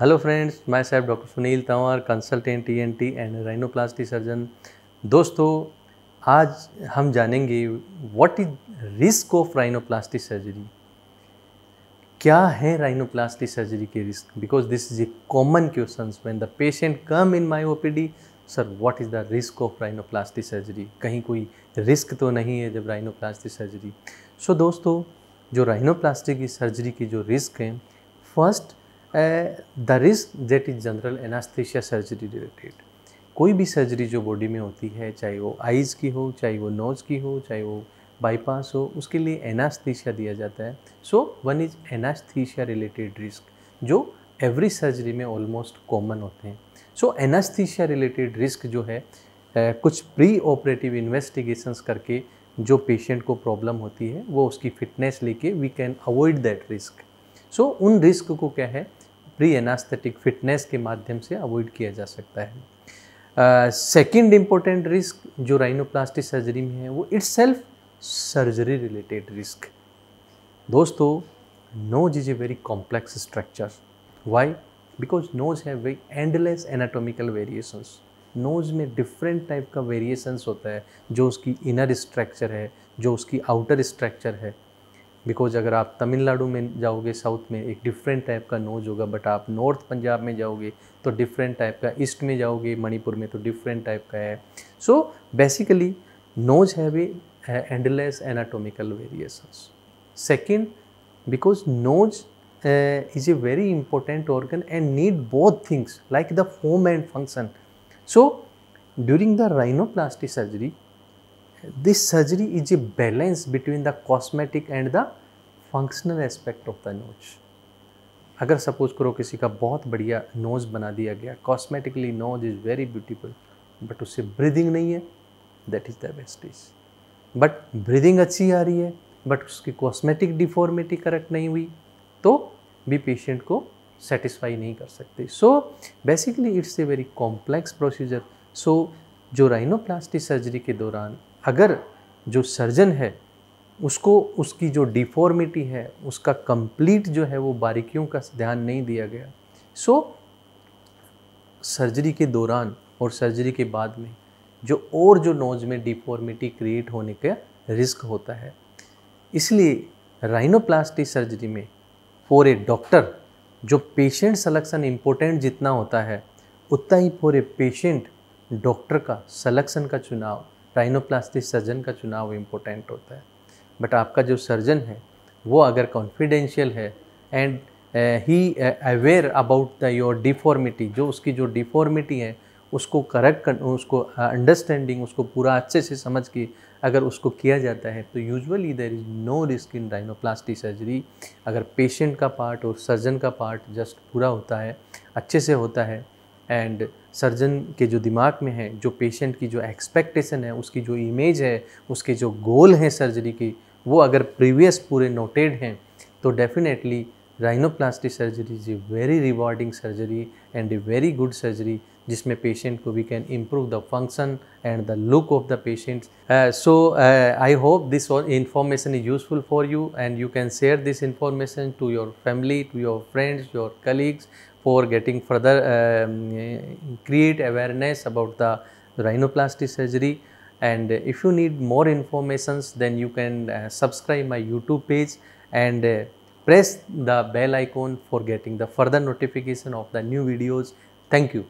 hello friends मैं साहब doctor Sunil Tanwar consultant T and rhinoplasty surgeon दोस्तों आज हम जानेंगे what is risk of rhinoplasty surgery क्या है राइनोप्लास्टी सर्जरी के risk because this is a common question when the patient come in my OPD sir what is the risk of rhinoplasty surgery कहीं कोई risk तो नहीं है जब rhinoplasty surgery so so, दोस्तों जो राइनोप्लास्टी की सर्जरी की जो रिस्क हैं first the risk that is general anaesthesia surgery related कोई भी सर्जरी जो बॉडी में होती है चाहे वो आइज़ की हो चाहे वो नोज की हो चाहे वो बाईपास हो उसके लिए एनास्थीसिया दिया जाता है so one is anaesthesia related risk जो एवरी सर्जरी में ऑलमोस्ट कॉमन होते हैं सो एनास्थीसिया रिलेटेड रिस्क जो है uh, कुछ प्री ऑपरेटिव इन्वेस्टिगेशंस करके जो पेशेंट को प्रॉब्लम होती है वो उसकी फिटनेस लेके we can avoid that risk so उन रिस्क को क्या है प्री एनास्थेटिक फिटनेस के माध्यम से अवॉइड किया जा सकता है सेकंड इम्पोर्टेंट रिस्क जो राइनोप्लास्टिक सर्जरी में है वो इट्स सर्जरी रिलेटेड रिस्क दोस्तों nose is a very complex structure why because nose है very endless anatomical variations nose में डिफरेंट टाइप का वेरिएशंस होता है जो उसकी इनर स्ट्रक्चर है जो उसकी आउटर स्ट्रक्चर है बिकॉज अगर आप तमिलनाडु में जाओगे साउथ में एक डिफरेंट टाइप का नोज होगा बट आप नॉर्थ पंजाब में जाओगे तो डिफरेंट टाइप का ईस्ट में जाओगे मणिपुर में तो डिफरेंट टाइप का है so basically nose have endless anatomical variations second because nose is a very important organ and need both things like the form and function so during the rhinoplastic surgery This surgery is a balance between the cosmetic and the functional aspect of the nose अगर suppose करो किसी का बहुत बढ़िया nose बना दिया गया cosmetically nose is very beautiful but उससे ब्रीदिंग नहीं है that is the best is but breathing अच्छी आ रही है बट उसकी कॉस्मेटिक डिफॉर्मेटी करेक्ट नहीं हुई तो भी पेशेंट को सेटिस्फाई नहीं कर सकते so basically it's a very complex procedure so जो राइनोप्लास्टी सर्जरी के दौरान अगर जो सर्जन है उसको उसकी जो डिफॉर्मिटी है उसका कंप्लीट जो है वो बारीकियों का ध्यान नहीं दिया गया सो so, सर्जरी के दौरान और सर्जरी के बाद में जो और जो नोज में डिफॉर्मिटी क्रिएट होने का रिस्क होता है इसलिए राइनोप्लास्टी सर्जरी में फॉर ए डॉक्टर जो पेशेंट सलेक्शन इम्पोर्टेंट जितना होता है उतना ही फॉर ए पेशेंट डॉक्टर का सलेक्शन का चुनाव राइनोप्लास्टिक सर्जन का चुनाव इम्पोर्टेंट होता है बट आपका जो सर्जन है वो अगर कॉन्फिडेंशियल है and he aware about the your deformity जो उसकी जो डिफॉर्मिटी है उसको करेक्ट उसको अंडरस्टैंडिंग uh, उसको पूरा अच्छे से समझ के अगर उसको किया जाता है तो usually there is no risk in rhinoplastic surgery अगर पेशेंट का पार्ट और सर्जन का पार्ट जस्ट पूरा होता है अच्छे से होता है एंड सर्जन के जो दिमाग में है जो पेशेंट की जो एक्सपेक्टेशन है उसकी जो इमेज है उसके जो गोल हैं सर्जरी की वो अगर प्रीवियस पूरे नोटेड हैं तो definitely rhinoplasty surgery is a very rewarding surgery and a very good surgery जिसमें पेशेंट को we can improve the function and the look of the patients so I hope this information is useful for you and you can share this information to your family to your friends your colleagues for getting further um, create awareness about the rhinoplasty surgery and if you need more informations then you can uh, subscribe my youtube page and uh, press the bell icon for getting the further notification of the new videos thank you